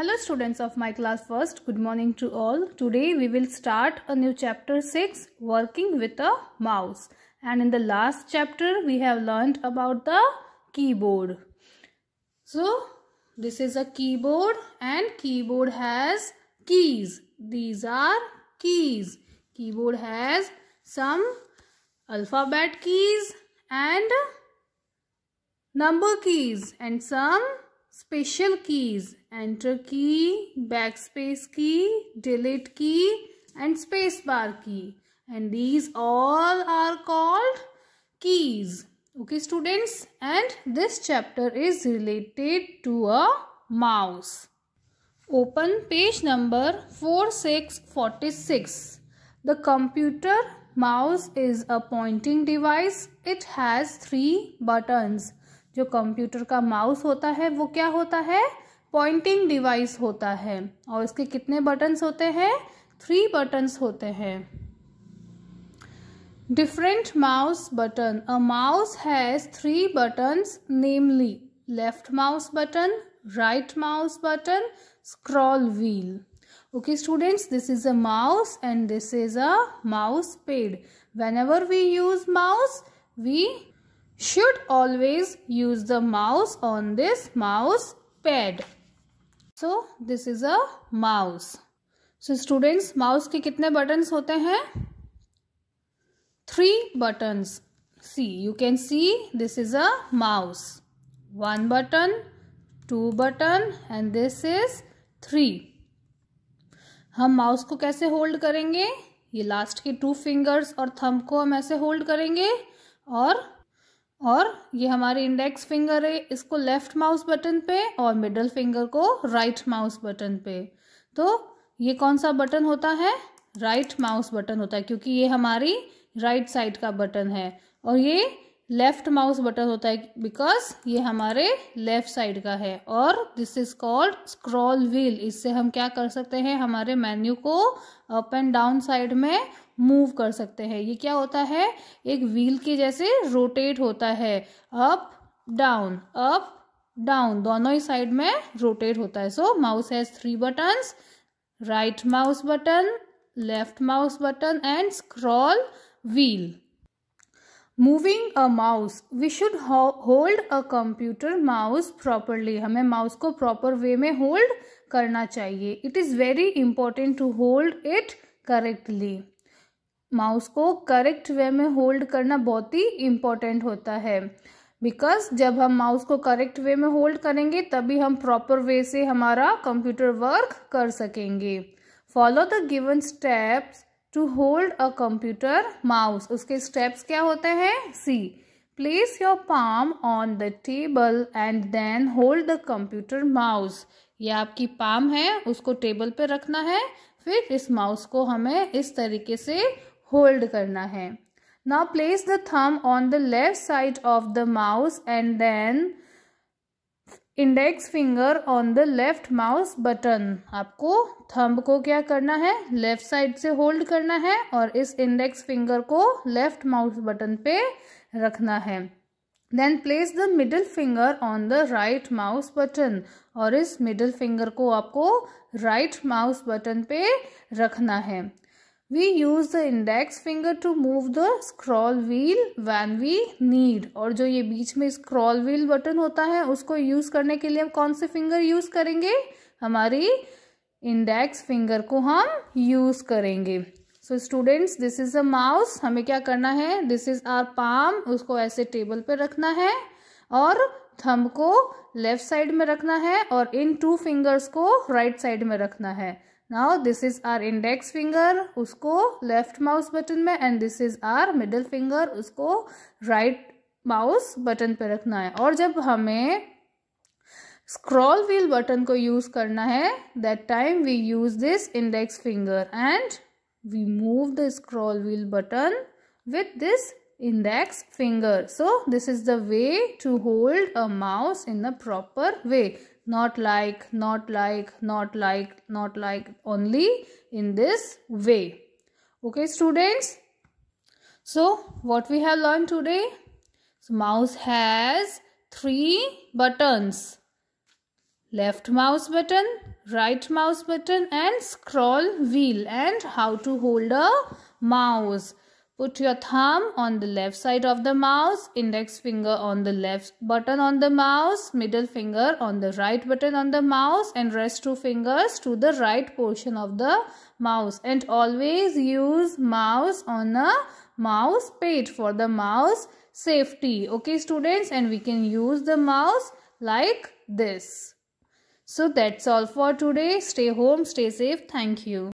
Hello students of my class first. Good morning to all. Today we will start a new chapter 6 working with a mouse. And in the last chapter we have learned about the keyboard. So this is a keyboard and keyboard has keys. These are keys. Keyboard has some alphabet keys and number keys and some special keys enter key back space key delete key and space bar key and these all are called keys okay students and this chapter is related to a mouse open page number four six forty six the computer mouse is a pointing device it has three buttons जो computer का mouse होता है वो क्या होता है pointing device होता है और इसके कितने बटन्स होते हैं थ्री बटन्स होते हैं different mouse button a mouse has three buttons namely left mouse button right mouse button scroll wheel okay students this is a mouse and this is a mouse pad whenever we use mouse we should always use the mouse on this mouse pad. So this is a mouse. So students mouse ke kitne buttons hote hain Three buttons. See you can see this is a mouse. One button, two button and this is three. हम mouse को कैसे hold करेंगे ये last के two fingers और thumb को हम ऐसे होल्ड करेंगे और और ये हमारी इंडेक्स फिंगर है इसको लेफ्ट माउस बटन पे और मिडल फिंगर को राइट माउस बटन पे तो ये कौन सा बटन होता है राइट माउस बटन होता है क्योंकि ये हमारी राइट right साइड का बटन है और ये लेफ्ट माउस बटन होता है बिकॉज ये हमारे लेफ्ट साइड का है और this is called scroll wheel इससे हम क्या कर सकते हैं हमारे मेन्यू को अप एंड डाउन साइड में मूव कर सकते हैं ये क्या होता है एक व्हील के जैसे रोटेट होता है अप डाउन अप डाउन दोनों ही साइड में रोटेट होता है so mouse has three buttons right mouse button left mouse button and scroll wheel moving a mouse we should hold a computer mouse properly हमें mouse को proper way में hold करना चाहिए it is very important to hold it correctly mouse को correct way में hold करना बहुत ही important होता है बिकॉज जब हम माउस को करेक्ट वे में होल्ड करेंगे तभी हम प्रॉपर वे से हमारा कंप्यूटर वर्क कर सकेंगे follow the given steps to hold a computer mouse उसके स्टेप्स क्या होते हैं see place your palm on the table and then hold the computer mouse ये आपकी पाम है उसको टेबल पे रखना है फिर इस माउस को हमें इस तरीके से होल्ड करना है now place the thumb on the left side of the mouse and then index finger on the left mouse button आपको थंब को क्या करना है लेफ्ट साइड से होल्ड करना है और इस इंडेक्स फिंगर को लेफ्ट माउस बटन पे रखना है then place the middle finger on the right mouse button और इस मिडिल फिंगर को आपको राइट माउस बटन पे रखना है we use the index finger to move the scroll wheel when we need और जो ये बीच में scroll wheel button होता है उसको use करने के लिए हम कौन से finger use करेंगे हमारी index finger को हम use करेंगे so students this is a mouse हमें क्या करना है दिस इज़ आर पाम उसको ऐसे टेबल पे रखना है और थम को लेफ्ट साइड में रखना है और इन टू फिंगर्स को राइट right साइड में रखना है now this is our index finger उसको लेफ्ट माउस बटन में and this is our middle finger उसको राइट माउस बटन पर रखना है और जब हमें स्क्रॉल व्हील बटन को यूज करना है that time we use this index finger and we move the scroll wheel button with this index finger. So this is the way to hold a mouse in the proper way. Not like, not like, not like, not like only in this way. Okay students. So what we have learned today? So mouse has three buttons. Left mouse button, right mouse button and scroll wheel and how to hold a mouse. Put your thumb on the left side of the mouse, index finger on the left button on the mouse, middle finger on the right button on the mouse and rest two fingers to the right portion of the mouse. And always use mouse on a mouse pad for the mouse safety. Okay students and we can use the mouse like this. So that's all for today. Stay home, stay safe. Thank you.